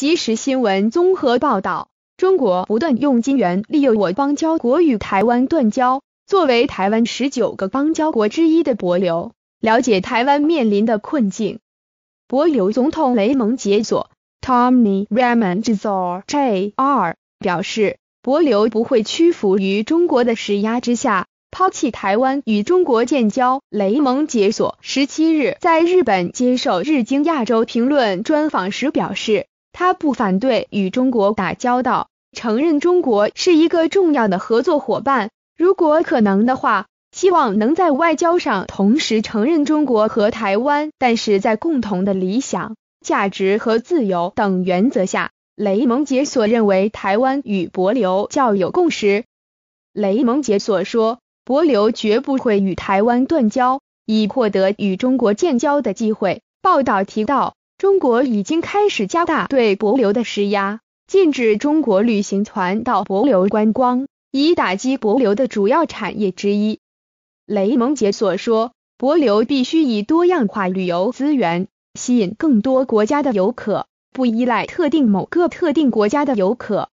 即时新闻综合报道：中国不断用金元利诱我邦交国与台湾断交，作为台湾十九个邦交国之一的博流，了解台湾面临的困境。博流总统雷蒙杰锁 t o m m y Ramon y j r j o 表示，博流不会屈服于中国的施压之下，抛弃台湾与中国建交。雷蒙杰锁十七日在日本接受日经亚洲评论专访时表示。他不反对与中国打交道，承认中国是一个重要的合作伙伴。如果可能的话，希望能在外交上同时承认中国和台湾。但是在共同的理想、价值和自由等原则下，雷蒙杰所认为台湾与博流较有共识。雷蒙杰所说，博流绝不会与台湾断交，以获得与中国建交的机会。报道提到。中国已经开始加大对博流的施压，禁止中国旅行团到博流观光，以打击博流的主要产业之一。雷蒙杰所说，博流必须以多样化旅游资源吸引更多国家的游客，不依赖特定某个特定国家的游客。